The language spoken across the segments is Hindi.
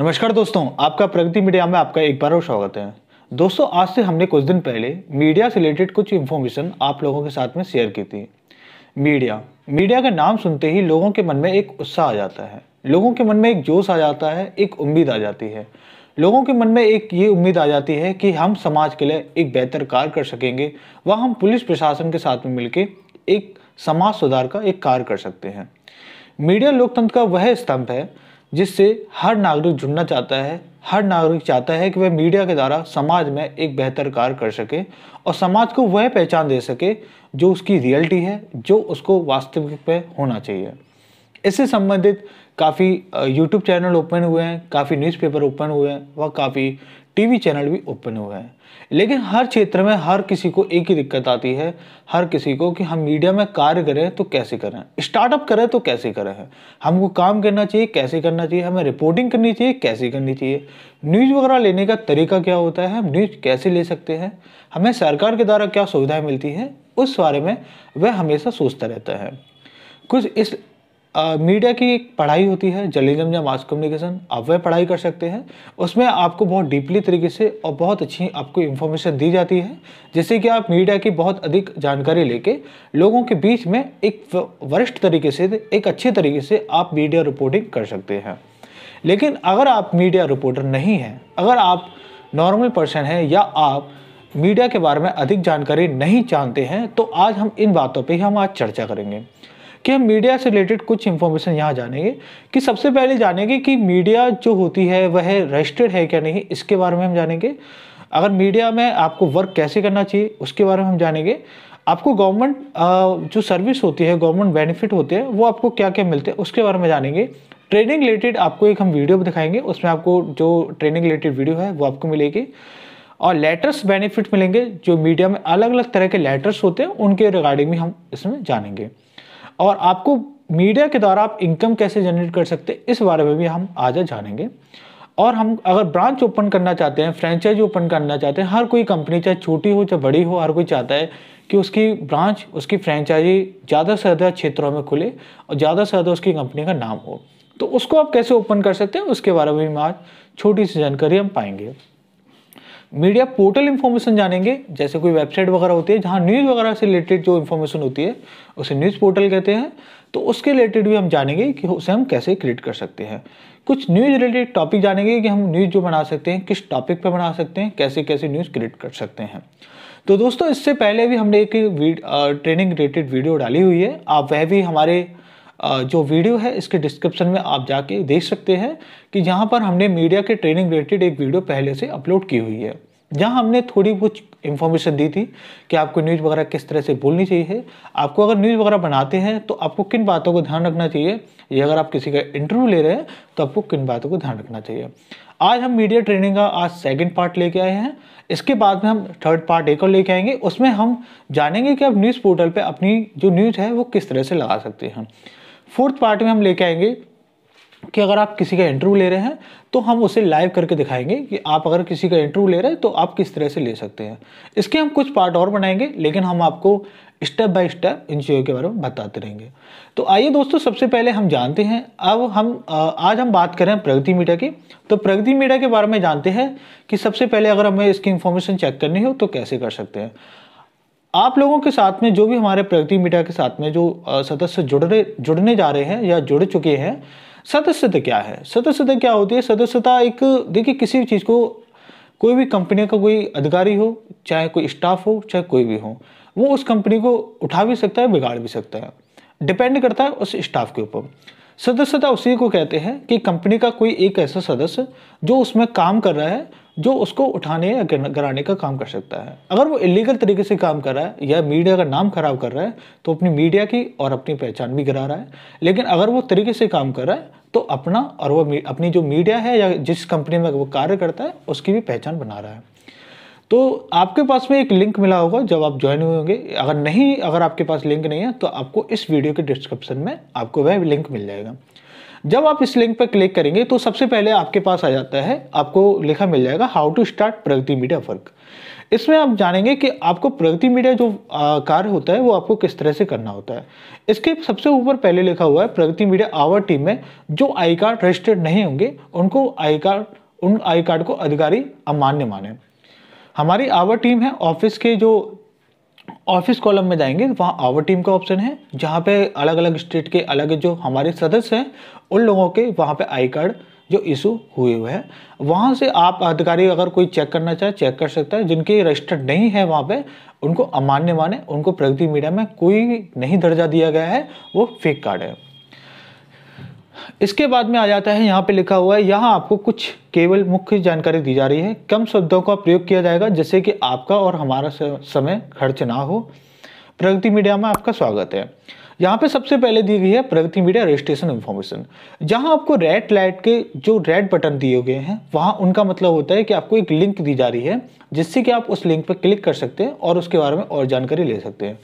नमस्कार दोस्तों आपका प्रगति मीडिया में आपका एक बार और स्वागत है दोस्तों आज से हमने कुछ दिन पहले मीडिया से रिलेटेड कुछ इन्फॉर्मेशन आप लोगों के साथ में शेयर की थी मीडिया मीडिया का नाम सुनते ही लोगों के मन में एक उत्साह आ जाता है लोगों के मन में एक जोश आ जाता है एक उम्मीद आ जाती है लोगों के मन में एक ये उम्मीद आ जाती है कि हम समाज के लिए एक बेहतर कार्य कर सकेंगे व हम पुलिस प्रशासन के साथ में मिलकर एक समाज सुधार का एक कार्य कर सकते हैं मीडिया लोकतंत्र का वह स्तंभ है जिससे हर नागरिक जुड़ना चाहता है हर नागरिक चाहता है कि वह मीडिया के द्वारा समाज में एक बेहतर कार्य कर सके और समाज को वह पहचान दे सके जो उसकी रियलिटी है जो उसको वास्तविक में होना चाहिए इससे संबंधित काफ़ी यूट्यूब चैनल ओपन हुए हैं काफ़ी न्यूज़पेपर ओपन हुए हैं व काफ़ी टीवी चैनल भी ओपन हुए हैं लेकिन हर क्षेत्र में हर किसी को एक ही दिक्कत आती है हर किसी को कि हम मीडिया में कार्य करें तो कैसे करें स्टार्टअप करें तो कैसे करें हमको काम करना चाहिए कैसे करना चाहिए हमें रिपोर्टिंग करनी चाहिए कैसे करनी चाहिए न्यूज़ वगैरह लेने का तरीका क्या होता है हम न्यूज़ कैसे ले सकते हैं हमें सरकार के द्वारा क्या सुविधाएँ मिलती हैं उस बारे में वह हमेशा सोचता रहता है कुछ इस मीडिया की एक पढ़ाई होती है जर्नलिज्म या मास कम्युनिकेशन आप वह पढ़ाई कर सकते हैं उसमें आपको बहुत डीपली तरीके से और बहुत अच्छी आपको इन्फॉर्मेशन दी जाती है जिससे कि आप मीडिया की बहुत अधिक जानकारी लेके लोगों के बीच में एक वरिष्ठ तरीके से एक अच्छे तरीके से आप मीडिया रिपोर्टिंग कर सकते हैं लेकिन अगर आप मीडिया रिपोर्टर नहीं हैं अगर आप नॉर्मल पर्सन हैं या आप मीडिया के बारे में अधिक जानकारी नहीं जानते हैं तो आज हम इन बातों पर ही हम आज चर्चा करेंगे कि हम मीडिया से रिलेटेड कुछ इन्फॉर्मेशन यहाँ जानेंगे कि सबसे पहले जानेंगे कि मीडिया जो होती है वह रजिस्टर्ड है क्या नहीं इसके बारे में हम जानेंगे अगर मीडिया में आपको वर्क कैसे करना चाहिए उसके बारे में हम जानेंगे आपको गवर्नमेंट जो सर्विस होती है गवर्नमेंट बेनिफिट होते हैं वो आपको क्या क्या मिलते हैं उसके बारे में जानेंगे ट्रेनिंग रिलेटेड आपको एक हम वीडियो दिखाएंगे उसमें आपको जो ट्रेनिंग रिलेटेड वीडियो है वो आपको मिलेगी और लेटर्स बेनिफिट मिलेंगे जो मीडिया में अलग अलग तरह के लेटर्स होते हैं उनके रिगार्डिंग भी हम इसमें जानेंगे और आपको मीडिया के द्वारा आप इनकम कैसे जनरेट कर सकते हैं इस बारे में भी हम आज जानेंगे और हम अगर ब्रांच ओपन करना चाहते हैं फ्रेंचाइजी ओपन करना चाहते हैं हर कोई कंपनी चाहे छोटी हो चाहे बड़ी हो हर कोई चाहता है कि उसकी ब्रांच उसकी फ्रेंचाइजी ज़्यादा से ज़्यादा क्षेत्रों में खुले और ज़्यादा से ज़्यादा उसकी कंपनी का नाम हो तो उसको आप कैसे ओपन कर सकते हैं उसके बारे में भी हम आज छोटी सी जानकारी हम पाएंगे मीडिया पोर्टल इन्फॉर्मेशन जानेंगे जैसे कोई वेबसाइट वगैरह होती है जहाँ न्यूज़ वगैरह से रिलेटेड जो इन्फॉर्मेशन होती है उसे न्यूज़ पोर्टल कहते हैं तो उसके रिलेटेड भी हम जानेंगे कि उसे हम कैसे क्रिएट कर सकते हैं कुछ न्यूज़ रिलेटेड टॉपिक जानेंगे कि हम न्यूज़ जो बना सकते हैं किस टॉपिक पर बना सकते हैं कैसे कैसे न्यूज़ क्रिएट कर सकते हैं तो दोस्तों इससे पहले भी हमने एक ट्रेनिंग रिलेटेड वीडियो डाली हुई है आप वह भी हमारे जो वीडियो है इसके डिस्क्रिप्शन में आप जाके देख सकते हैं कि जहाँ पर हमने मीडिया के ट्रेनिंग रिलेटेड एक वीडियो पहले से अपलोड की हुई है जहाँ हमने थोड़ी कुछ इन्फॉर्मेशन दी थी कि आपको न्यूज़ वगैरह किस तरह से बोलनी चाहिए आपको अगर न्यूज़ वगैरह बनाते हैं तो आपको किन बातों को ध्यान रखना चाहिए या अगर आप किसी का इंटरव्यू ले रहे हैं तो आपको किन बातों को ध्यान रखना चाहिए आज हम मीडिया ट्रेनिंग का आज सेकंड पार्ट लेके आए हैं इसके बाद में हम थर्ड पार्ट एक और लेके आएंगे उसमें हम जानेंगे कि आप न्यूज़ पोर्टल पर अपनी जो न्यूज़ है वो किस तरह से लगा सकते हैं फोर्थ पार्ट में हम लेके आएंगे कि अगर आप किसी का इंटरव्यू ले रहे हैं तो हम उसे लाइव करके दिखाएंगे कि आप अगर किसी का इंटरव्यू ले रहे हैं तो आप किस तरह से ले सकते हैं इसके हम कुछ पार्ट और बनाएंगे लेकिन हम आपको स्टेप बाय स्टेप इन चीज़ों के बारे में बताते रहेंगे तो आइए दोस्तों सबसे पहले हम जानते हैं अब हम आज हम बात करें प्रगति मीडिया की तो प्रगति मीडिया के बारे में जानते हैं कि सबसे पहले अगर हमें इसकी इन्फॉर्मेशन चेक करनी हो तो कैसे कर सकते हैं आप लोगों के साथ में जो भी हमारे प्रगति मीडिया के साथ में जो सदस्य जुड़ रहे जुड़ने जा रहे हैं या जुड़ चुके हैं सदस्यता क्या है सदस्यता क्या होती है सदस्यता एक देखिए किसी भी चीज़ को कोई भी कंपनी का कोई अधिकारी हो चाहे कोई स्टाफ हो चाहे कोई भी हो वो उस कंपनी को उठा भी सकता है बिगाड़ भी सकता है डिपेंड करता है उस स्टाफ के ऊपर सदस्यता उसी को कहते हैं कि कंपनी का कोई एक ऐसा सदस्य जो उसमें काम कर रहा है जो उसको उठाने या गिराने का काम कर सकता है अगर वो इलीगल तरीके से काम कर रहा है या मीडिया का नाम खराब कर रहा है तो अपनी मीडिया की और अपनी पहचान भी गिरा रहा है लेकिन अगर वो तरीके से काम कर रहा है तो अपना और वो अपनी जो मीडिया है या जिस कंपनी में वो कार्य करता है उसकी भी पहचान बना रहा है तो आपके पास में एक लिंक मिला होगा जब आप ज्वाइन हुए होंगे अगर नहीं अगर आपके पास लिंक नहीं है तो आपको इस वीडियो के डिस्क्रिप्शन में आपको वह लिंक मिल जाएगा जब आप इस लिंक पर क्लिक करेंगे तो सबसे पहले आपके पास आ जाता है आपको लिखा मिल जाएगा how to start Pragati Media work इसमें आप जानेंगे कि आपको प्रगति मीडिया जो कार्य होता है वो आपको किस तरह से करना होता है इसके सबसे ऊपर पहले लिखा हुआ है प्रगति मीडिया आवर टीम में जो आई कार्ड रजिस्टर्ड नहीं होंगे उनको आई कार्ड उन आई कार्ड को अधिकारी अमान्य माने हमारी आवर टीम है ऑफिस के जो ऑफिस कॉलम में जाएंगे वहाँ आवर टीम का ऑप्शन है जहाँ पे अलग अलग स्टेट के अलग जो हमारे सदस्य हैं उन लोगों के वहाँ पे आई कार्ड जो इशू हुए हुए हैं वहाँ से आप अधिकारी अगर कोई चेक करना चाहे चेक कर सकता है जिनके रजिस्टर्ड नहीं है वहाँ पे उनको अमान्य माने उनको प्रगति मीडिया में कोई नहीं दर्जा दिया गया है वो फेक कार्ड है इसके बाद में आ जाता है यहाँ पे लिखा हुआ है यहाँ आपको कुछ केवल मुख्य जानकारी दी जा रही है कम शब्दों का प्रयोग किया जाएगा जिससे कि आपका और हमारा समय खर्च ना हो प्रगति मीडिया में आपका स्वागत है यहाँ पे सबसे पहले दी गई है प्रगति मीडिया रजिस्ट्रेशन इन्फॉर्मेशन जहाँ आपको रेड लाइट के जो रेड बटन दिए गए हैं वहाँ उनका मतलब होता है कि आपको एक लिंक दी जा रही है जिससे कि आप उस लिंक पर क्लिक कर सकते हैं और उसके बारे में और जानकारी ले सकते हैं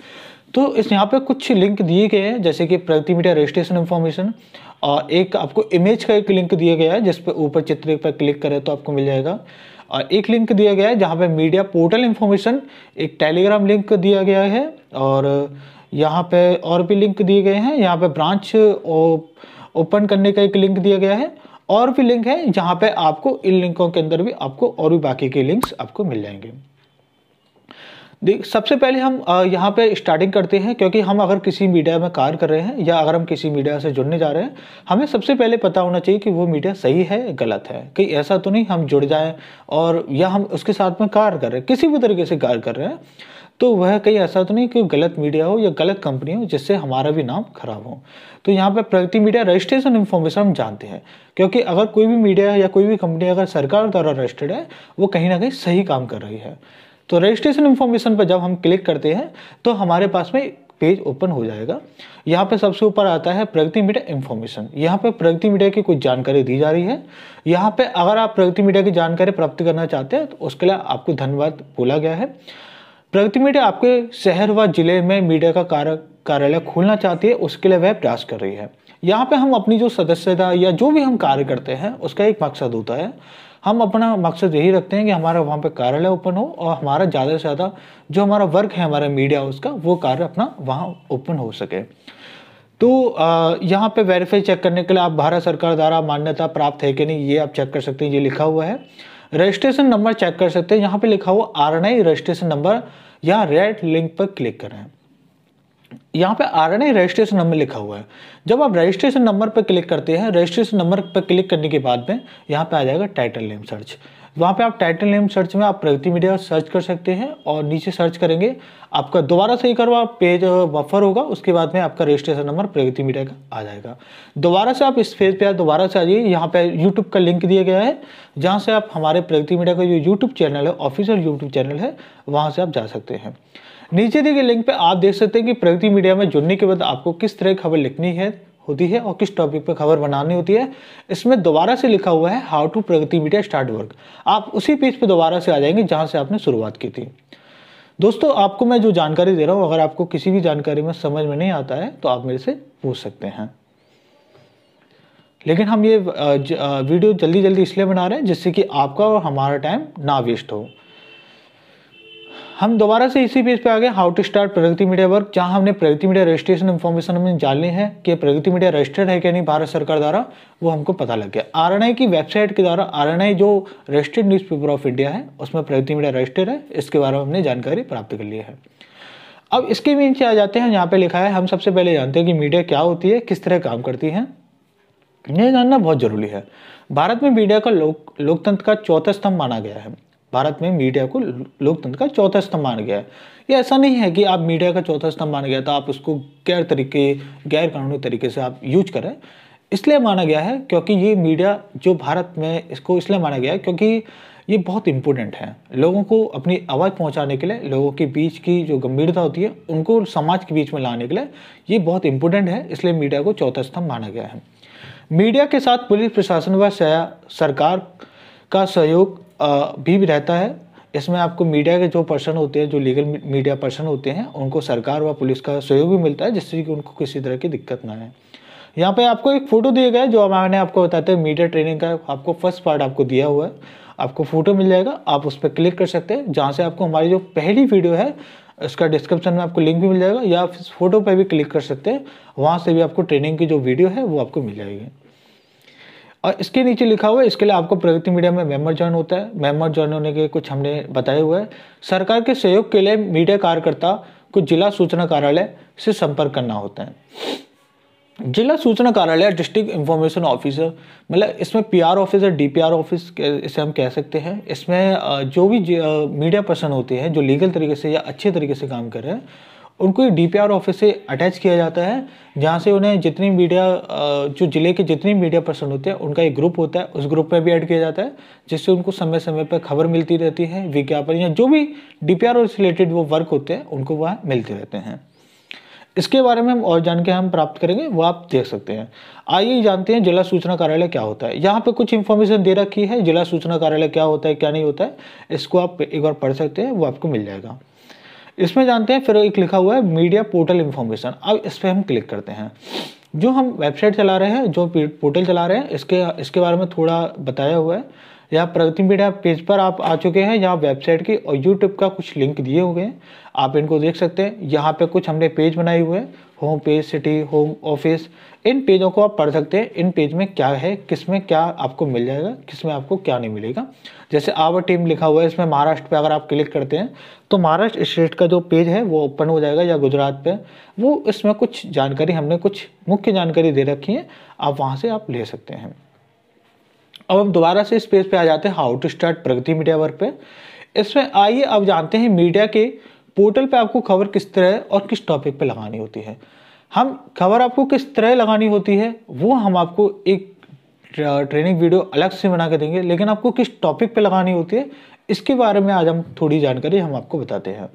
तो इस यहाँ पे कुछ लिंक दिए गए हैं जैसे कि प्रगति मीडिया रजिस्ट्रेशन इन्फॉर्मेशन और एक आपको इमेज का एक लिंक दिया गया है जिस पर ऊपर चित्र पर क्लिक करें तो आपको मिल जाएगा और एक लिंक दिया गया है जहाँ पे मीडिया पोर्टल इन्फॉर्मेशन एक टेलीग्राम लिंक दिया गया है और यहाँ पे और भी लिंक दिए गए हैं यहाँ पे ब्रांच ओपन करने का एक लिंक दिया गया है और भी लिंक है जहाँ पे आपको इन लिंकों के अंदर भी आपको और भी बाकी के लिंक्स आपको मिल जाएंगे देख सबसे पहले हम यहाँ पे स्टार्टिंग करते हैं क्योंकि हम अगर किसी मीडिया में कार्य कर रहे हैं या अगर हम किसी मीडिया से जुड़ने जा रहे हैं हमें सबसे पहले पता होना चाहिए कि वो मीडिया सही है गलत है कहीं ऐसा तो नहीं हम जुड़ जाएं और या हम उसके साथ में कार्य कर रहे हैं किसी भी तरीके से कार्य कर रहे हैं तो वह कहीं ऐसा तो नहीं कि गलत मीडिया हो या गलत कंपनी हो जिससे हमारा भी नाम खराब हो तो यहाँ पर प्रगति मीडिया रजिस्ट्रेशन इन्फॉर्मेशन हम जानते हैं क्योंकि अगर कोई भी मीडिया या कोई भी कंपनी अगर सरकार द्वारा रजिस्टर्ड है वो कहीं ना कहीं सही काम कर रही है तो रजिस्ट्रेशन इन्फॉर्मेशन पर जब हम क्लिक करते हैं तो हमारे पास में पेज ओपन हो जाएगा यहाँ पे सबसे ऊपर आता है प्रगति मीडिया इन्फॉर्मेशन यहाँ पे प्रगति मीडिया की कुछ जानकारी दी जा रही है यहाँ पे अगर आप प्रगति मीडिया की जानकारी प्राप्त करना चाहते हैं तो उसके लिए आपको धन्यवाद बोला गया है प्रगति मीडिया आपके शहर व जिले में मीडिया का कार्य कार्यालय खोलना चाहती है उसके लिए वह प्रयास कर रही है यहाँ पे हम अपनी जो सदस्यता या जो भी हम कार्य करते हैं उसका एक मकसद होता है हम अपना मकसद यही रखते हैं कि हमारा वहाँ पे कार्यालय ओपन हो और हमारा ज़्यादा से ज़्यादा जो हमारा वर्क है हमारा मीडिया हाउस का वो कार्य अपना वहाँ ओपन हो सके तो यहाँ पे वेरीफाई चेक करने के लिए आप भारत सरकार द्वारा मान्यता प्राप्त है कि नहीं ये आप चेक कर सकते हैं ये लिखा हुआ है रजिस्ट्रेशन नंबर चेक कर सकते हैं यहाँ पे लिखा हुआ आर रजिस्ट्रेशन नंबर या रेड लिंक पर क्लिक करें यहाँ पे आरएनए रजिस्ट्रेशन नंबर लिखा हुआ है जब आप रजिस्ट्रेशन नंबर पर क्लिक करते हैं रजिस्ट्रेशन नंबर पर क्लिक करने के बाद में यहाँ पे आ जाएगा टाइटल नेम सर्च वहाँ पे आप टाइटल नेम सर्च में आप प्रगति मीडिया सर्च कर सकते हैं और नीचे सर्च करेंगे आपका दोबारा से एक बार पेज बफर होगा उसके बाद में आपका रजिस्ट्रेशन नंबर प्रगति मीडिया का आ जाएगा दोबारा से आप इस पेज पे आप दोबारा से आ जाइए यहाँ पे यूट्यूब का लिंक दिया गया है जहाँ से आप हमारे प्रगति मीडिया का जो यूट्यूब चैनल है ऑफिशियल यूट्यूब चैनल है वहाँ से आप जा सकते हैं नीचे दिए गए लिंक पे आप देख सकते हैं कि प्रगति मीडिया में जुड़ने के बाद आपको किस तरह की खबर लिखनी है होती है और किस टॉपिक पे खबर बनानी होती है इसमें दोबारा से लिखा हुआ है how to Pragati Media start work आप उसी पेज पे दोबारा से आ जाएंगे जहां से आपने शुरुआत की थी दोस्तों आपको मैं जो जानकारी दे रहा हूं अगर आपको किसी भी जानकारी में समझ में नहीं आता है तो आप मेरे से पूछ सकते हैं लेकिन हम ये वीडियो जल्दी जल्दी इसलिए बना रहे हैं जिससे कि आपका और हमारा टाइम ना वेस्ट हो हम दोबारा से इसी पेज पे आ गए how to start Pragati Media work जहां हमने प्रगति मीडिया रजिस्ट्रेशन इन्फॉर्मेशन हमें जाननी है कि प्रगति मीडिया रजिस्टर्ड है कि नहीं भारत सरकार द्वारा वो हमको पता लग गया आर की वेबसाइट के द्वारा आर जो रजिस्टर्ड न्यूज़पेपर ऑफ इंडिया है उसमें प्रगति मीडिया रजिस्टर्ड है इसके बारे में हमने जानकारी प्राप्त कर ली है अब इसके भी नीचे आ जाते हैं यहाँ पे लिखा है हम सबसे पहले जानते हैं कि मीडिया क्या होती है किस तरह काम करती है यह जानना बहुत जरूरी है भारत में मीडिया का लोक लोकतंत्र का चौथा स्तंभ माना गया है भारत में मीडिया को लोकतंत्र का चौथा स्तंभ माना गया है ये ऐसा नहीं है कि आप मीडिया का चौथा स्तंभ माना गया तो आप उसको गैर तरीके गैर कानूनी तरीके से आप यूज करें इसलिए माना गया है क्योंकि ये मीडिया जो भारत में इसको इसलिए माना गया है क्योंकि ये बहुत इम्पोर्टेंट है लोगों को अपनी आवाज़ पहुंचाने के लिए लोगों के बीच की जो गंभीरता होती है उनको समाज के बीच में लाने के लिए ये बहुत इम्पोर्टेंट है इसलिए मीडिया को चौथा स्तंभ माना गया है मीडिया के साथ पुलिस प्रशासन व सरकार का सहयोग भी रहता है इसमें आपको मीडिया के जो पर्सन होते हैं जो लीगल मीडिया पर्सन होते हैं उनको सरकार व पुलिस का सहयोग भी मिलता है जिससे कि उनको किसी तरह की दिक्कत ना आए यहाँ पे आपको एक फ़ोटो दिया गया है जो मैंने आपको बताते हैं मीडिया ट्रेनिंग का आपको फर्स्ट पार्ट आपको दिया हुआ है आपको फ़ोटो मिल जाएगा आप उस पर क्लिक कर सकते हैं जहाँ से आपको हमारी जो पहली वीडियो है इसका डिस्क्रिप्शन में आपको लिंक भी मिल जाएगा या आप इस फोटो पर भी क्लिक कर सकते हैं वहाँ से भी आपको ट्रेनिंग की जो वीडियो है वो आपको मिल जाएगी और इसके नीचे लिखा हुआ है इसके लिए आपको प्रगति मीडिया में मेंबर ज्वाइन होता है मेंबर ज्वाइन होने के कुछ हमने बताए हुए हैं सरकार के सहयोग के लिए मीडिया कार्यकर्ता को जिला सूचना कार्यालय से संपर्क करना होता है जिला सूचना कार्यालय डिस्ट्रिक्ट इंफॉर्मेशन ऑफिसर मतलब इसमें पीआर ऑफिसर डीपीआर ऑफिस इसे हम कह सकते हैं इसमें जो भी मीडिया पर्सन होते हैं जो लीगल तरीके से या अच्छे तरीके से काम कर रहे हैं उनको डी ऑफिस से अटैच किया जाता है जहाँ से उन्हें जितनी मीडिया जो ज़िले के जितनी मीडिया पर्सन होते हैं उनका एक ग्रुप होता है उस ग्रुप में भी ऐड किया जाता है जिससे उनको समय समय पर खबर मिलती रहती है विज्ञापन या जो भी डी पी से रिलेटेड वो वर्क होते हैं उनको वह मिलते रहते हैं इसके बारे में हम और जान के हम प्राप्त करेंगे वो आप देख सकते हैं आइए जानते हैं जिला सूचना कार्यालय क्या होता है यहाँ पे कुछ इन्फॉर्मेशन दे रखी है जिला सूचना कार्यालय क्या होता है क्या नहीं होता है इसको आप एक बार पढ़ सकते हैं वो आपको मिल जाएगा इसमें जानते हैं फिर एक लिखा हुआ है मीडिया पोर्टल इन्फॉर्मेशन अब इस पर हम क्लिक करते हैं जो हम वेबसाइट चला रहे हैं जो पोर्टल चला रहे हैं इसके इसके बारे में थोड़ा बताया हुआ है या प्रगति मीडिया पेज पर आप आ चुके हैं यहाँ वेबसाइट की और यूट्यूब का कुछ लिंक दिए हुए हैं आप इनको देख सकते हैं यहाँ पे कुछ हमने पेज बनाए हुए हैं home page city home office इन पेजों को आप पढ़ सकते हैं इन पेज में क्या है किस में क्या आपको मिल जाएगा किस में आपको क्या नहीं मिलेगा जैसे आवर टीम लिखा हुआ है इसमें महाराष्ट्र पे अगर आप क्लिक करते हैं तो महाराष्ट्र स्टेट का जो पेज है वो ओपन हो जाएगा या गुजरात पे वो इसमें कुछ जानकारी हमने कुछ मुख्य जानकारी दे रखी है आप वहाँ से आप ले सकते हैं अब हम दोबारा से इस पेज पे आ जाते हैं how to start Pragati Media work पर इसमें आइए अब जानते हैं मीडिया के पोर्टल पे आपको खबर किस तरह और किस टॉपिक पे लगानी होती है हम खबर आपको किस तरह लगानी होती है वो हम आपको एक ट्रेनिंग वीडियो अलग से बना के देंगे लेकिन आपको किस टॉपिक पे लगानी होती है इसके बारे में आज हम थोड़ी जानकारी हम आपको बताते हैं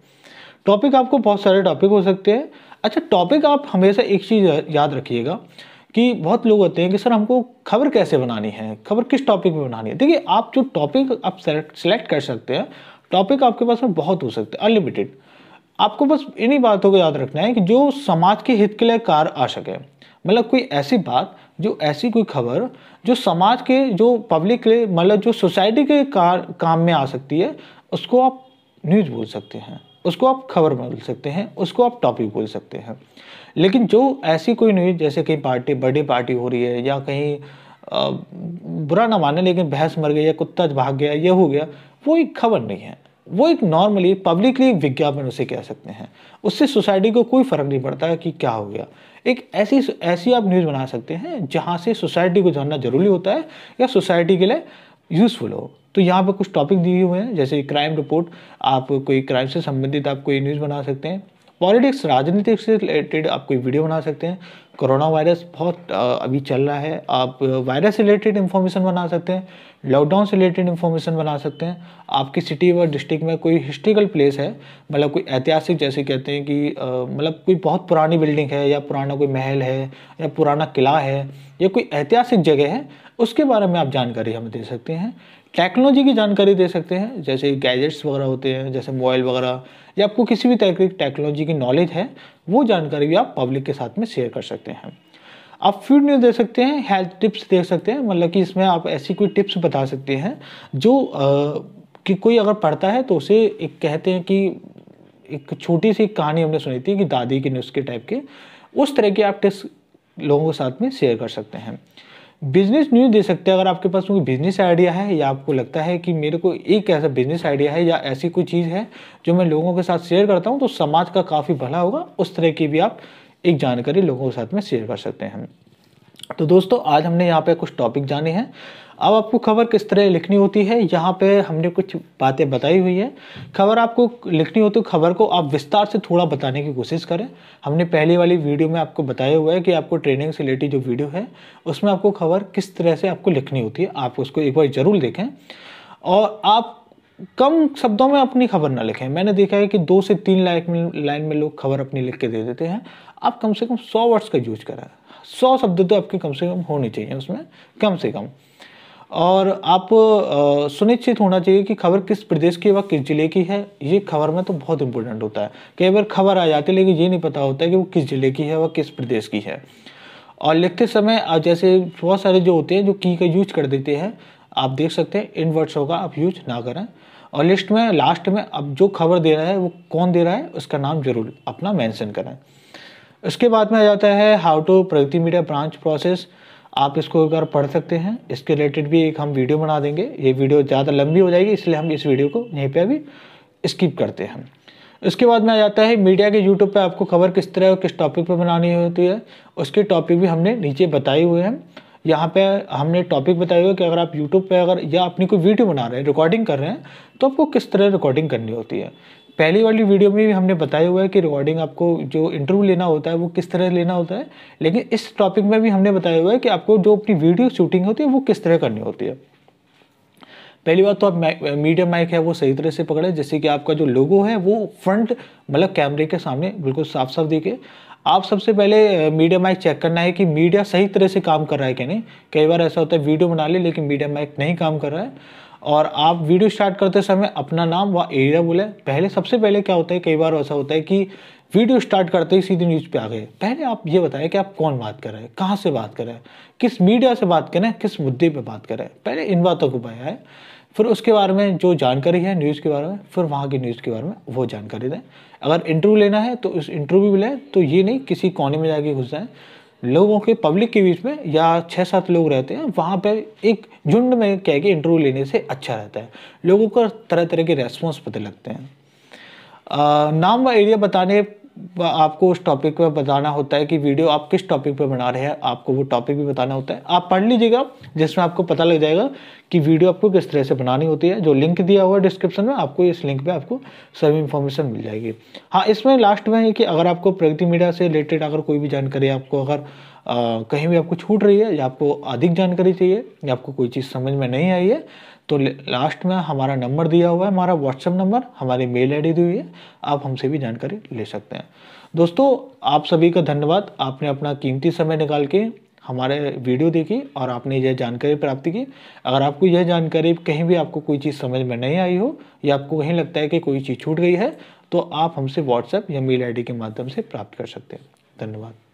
टॉपिक आपको बहुत सारे टॉपिक हो सकते हैं अच्छा टॉपिक आप हमेशा एक चीज़ याद रखिएगा कि बहुत लोग होते हैं कि सर हमको खबर कैसे बनानी है खबर किस टॉपिक में बनानी है देखिए आप जो टॉपिक आप सेलेक्ट कर सकते हैं टॉपिक आपके पास में बहुत हो सकते हैं अनलिमिटेड आपको बस इन्हीं बातों को याद रखना है कि जो समाज के हित के लिए कार आ सके मतलब कोई ऐसी बात जो ऐसी कोई खबर जो समाज के जो पब्लिक के मतलब जो सोसाइटी के कार काम में आ सकती है उसको आप न्यूज़ बोल सकते हैं उसको आप खबर बोल सकते हैं उसको आप टॉपिक बोल सकते हैं लेकिन जो ऐसी कोई न्यूज़ जैसे कहीं पार्टी बर्थडे पार्टी हो रही है या कहीं बुरा ना माने लेकिन भैंस मर गई या कुत्ता भाग गया ये हो गया वो एक खबर नहीं है वो एक नॉर्मली पब्लिकली विज्ञापन उसे कह सकते हैं उससे सोसाइटी को कोई फ़र्क नहीं पड़ता कि क्या हो गया एक ऐसी ऐसी आप न्यूज़ बना सकते हैं जहाँ से सोसाइटी को जानना ज़रूरी होता है या सोसाइटी के लिए यूज़फुल हो तो यहाँ पर कुछ टॉपिक दिए हुए हैं जैसे क्राइम रिपोर्ट आप कोई क्राइम से संबंधित आप कोई न्यूज़ बना सकते हैं पॉलिटिक्स राजनीतिक से रिलेटेड आप कोई वीडियो बना सकते हैं कोरोना वायरस बहुत अभी चल रहा है आप वायरस से रिलेटेड इन्फॉर्मेशन बना सकते हैं लॉकडाउन से रिलेटेड इन्फॉर्मेशन बना सकते हैं आपकी सिटी व डिस्ट्रिक्ट में कोई हिस्टोरिकल प्लेस है मतलब कोई ऐतिहासिक जैसे कहते हैं कि मतलब कोई बहुत पुरानी बिल्डिंग है या पुराना कोई महल है या पुराना किला है या कोई ऐतिहासिक जगह है उसके बारे में आप जानकारी हमें दे सकते हैं टेक्नोलॉजी की जानकारी दे सकते हैं जैसे गैजेट्स वगैरह होते हैं जैसे मोबाइल वगैरह या आपको किसी भी तरह की टेक्नोलॉजी की नॉलेज है वो जानकारी भी आप पब्लिक के साथ में शेयर कर सकते हैं आप फीड न्यूज़ दे सकते हैं हेल्थ टिप्स दे सकते हैं मतलब कि इसमें आप ऐसी कोई टिप्स बता सकते हैं जो आ, कि कोई अगर पढ़ता है तो उसे एक कहते हैं कि एक छोटी सी कहानी हमने सुनी थी कि दादी के नुस्खे टाइप के उस तरह के आप टिप्स लोगों के साथ में शेयर कर सकते हैं बिजनेस न्यूज़ दे सकते हैं अगर आपके पास कोई बिजनेस आइडिया है या आपको लगता है कि मेरे को एक ऐसा बिजनेस आइडिया है या ऐसी कोई चीज़ है जो मैं लोगों के साथ शेयर करता हूँ तो समाज का काफ़ी भला होगा उस तरह की भी आप एक जानकारी लोगों के साथ में शेयर कर सकते हैं तो दोस्तों आज हमने यहाँ पे कुछ टॉपिक जाने हैं अब आपको खबर किस तरह लिखनी होती है यहाँ पे हमने कुछ बातें बताई हुई है खबर आपको लिखनी होती तो है खबर को आप विस्तार से थोड़ा बताने की कोशिश करें हमने पहली वाली वीडियो में आपको बताया हुआ है कि आपको ट्रेनिंग से रिलेटेड जो वीडियो है उसमें आपको खबर किस तरह से आपको लिखनी होती है आप उसको एक बार ज़रूर देखें और आप कम शब्दों में अपनी खबर ना लिखें मैंने देखा है कि दो से तीन लाइन लाइन में लोग खबर अपनी लिख के दे देते हैं आप कम से कम सौ वर्ड्स का यूज करें सौ शब्द तो आपके कम से कम होने चाहिए उसमें कम से कम और आप सुनिश्चित होना चाहिए कि खबर किस प्रदेश की व किस जिले की है ये खबर में तो बहुत इंपॉर्टेंट होता है कई बार खबर आ जाती है लेकिन ये नहीं पता होता है कि वो किस जिले की है व किस प्रदेश की है और लिखते समय आप जैसे बहुत सारे जो होते हैं जो की का यूज कर देते हैं आप देख सकते हैं इन वर्ड्सों का आप यूज ना करें और लिस्ट में लास्ट में अब जो खबर दे रहा है वो कौन दे रहा है उसका नाम जरूर अपना मैंशन करें इसके बाद में आ जाता है how to Pragati Media branch process आप इसको एक बार पढ़ सकते हैं इसके रिलेटेड भी एक हम वीडियो बना देंगे ये वीडियो ज़्यादा लंबी हो जाएगी इसलिए हम इस वीडियो को यहीं पे अभी स्किप करते हैं इसके बाद में आ जाता है मीडिया के यूट्यूब पे आपको खबर किस तरह और किस टॉपिक पे बनानी होती है उसके टॉपिक भी हमने नीचे बताए हुए हैं यहाँ पर हमने टॉपिक बताए हुए कि अगर आप यूट्यूब पर अगर या अपनी कोई वीडियो बना रहे हैं रिकॉर्डिंग कर रहे हैं तो आपको किस तरह रिकॉर्डिंग करनी होती है पहली वाली वीडियो में भी हमने बताया हुआ है कि रिकॉर्डिंग आपको जो इंटरव्यू लेना होता है वो किस तरह लेना होता है लेकिन इस टॉपिक में भी हमने बताया हुआ है कि आपको जो अपनी वीडियो शूटिंग होती है वो किस तरह करनी होती है पहली बात तो आप मीडियम माइक है वो सही तरह से पकड़े जैसे कि आपका जो लोगो है वो फ्रंट मतलब कैमरे के सामने बिल्कुल साफ साफ दिखे आप सबसे पहले मीडिया माइक चेक करना है कि मीडिया सही तरह से काम कर रहा है कि नहीं कई बार ऐसा होता है वीडियो बना ले लेकिन मीडिया माइक नहीं काम कर रहा है और आप वीडियो स्टार्ट करते समय अपना नाम व एरिया बोले पहले सबसे पहले क्या होता है कई बार ऐसा होता है कि वीडियो स्टार्ट करते ही सीधे न्यूज़ पे आ गए पहले आप ये बताएं कि आप कौन बात कर रहे हैं कहाँ से बात कर रहे हैं किस मीडिया से बात करें किस मुद्दे पे बात करें पहले इन बातों को बताया है फिर उसके बारे में जो जानकारी है न्यूज़ के बारे में फिर वहाँ की न्यूज़ के बारे में वो जानकारी दें अगर इंटरव्यू लेना है तो उस इंटरव्यू भी लें तो ये नहीं किसी कोने में जाके घुस जाएँ लोगों के पब्लिक के बीच में या छः सात लोग रहते हैं वहाँ पर एक झुंड में कह के इंटरव्यू लेने से अच्छा रहता है लोगों को तरह तरह के रेस्पॉन्स पता लगते हैं आ, नाम व एरिया बताने आपको उस टॉपिक पर बताना होता है कि वीडियो आप किस टॉपिक पर बना रहे हैं आपको वो टॉपिक भी बताना होता है आप पढ़ लीजिएगा जिसमें आपको पता लग जाएगा कि वीडियो आपको किस तरह से बनानी होती है जो लिंक दिया हुआ है डिस्क्रिप्शन में आपको इस लिंक पे आपको सभी इन्फॉर्मेशन मिल जाएगी हाँ इसमें लास्ट में है कि अगर आपको प्रगति मीडिया से रिलेटेड अगर कोई भी जानकारी आपको अगर आ, कहीं भी आपको छूट रही है या आपको अधिक जानकारी चाहिए या आपको कोई चीज़ समझ में नहीं आई है तो लास्ट में हमारा नंबर दिया हुआ है हमारा व्हाट्सअप नंबर हमारी मेल आई दी हुई है आप हमसे भी जानकारी ले सकते हैं दोस्तों आप सभी का धन्यवाद आपने अपना कीमती समय निकाल के हमारे वीडियो देखी और आपने यह जानकारी प्राप्त की अगर आपको यह जानकारी कहीं भी आपको कोई चीज़ समझ में नहीं आई हो या आपको कहीं लगता है कि कोई चीज़ छूट गई है तो आप हमसे व्हाट्सएप या मेल आईडी के माध्यम से प्राप्त कर सकते हैं धन्यवाद